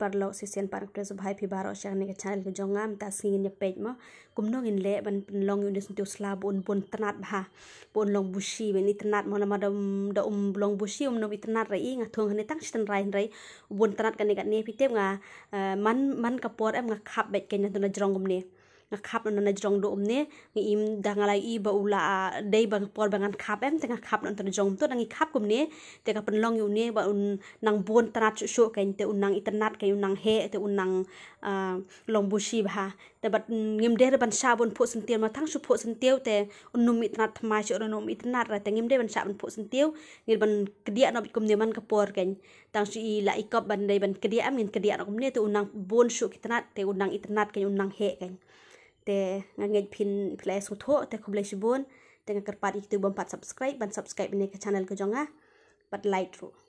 ប្រឡូកសិសៀនប៉ានព្រេសុភ័យភិបារអសាងនេះកឆានលកចងងាមតាស៊ីងញពេកមកគុំនងអ៊ីនលេបានឡងយូនិសនទូស្លាបុនបុនត្នាត់បាបុនឡងប៊ូស៊ីវិញត្នាត់មកមកដំដុំឡងប៊ូស៊ីអ៊ំនងវិត្នាត់រៃងាធងនេះតាំងស្ទនរៃរៃបុនត្នាត់កនេះកនេះពីទេងាមិនមិនកពតអឹមងាខាប់បេកេញទៅណច្រងគុំនេះ nga kap na na jong do umne ngi im dangala i ba ula dei bang por bangan kap em tenga kap na tan jong to dangi kap kumne te ka pen long yuni ba un nang bon tana chu shu kain te un nang internet kain un nang he te un nang long bu shi ba ha. te bat ngim de ban sha bon pho san tiel ma thang shu pho san tiel te un num mit na thma chu ro num internet ra te ngim de ban sha bon pho san tiel ngi ban kdia no kumne man ka por kain tang shi la ikop ban dei ban kdia am ngin kdia no kumne te un nang bon shu kitna te un nang internet kain un nang he kain te ngangit pin play sutho te ko blai sibun te ngakar pat itu bom pat subscribe ban subscribe ni ke channel ke jonga pat like through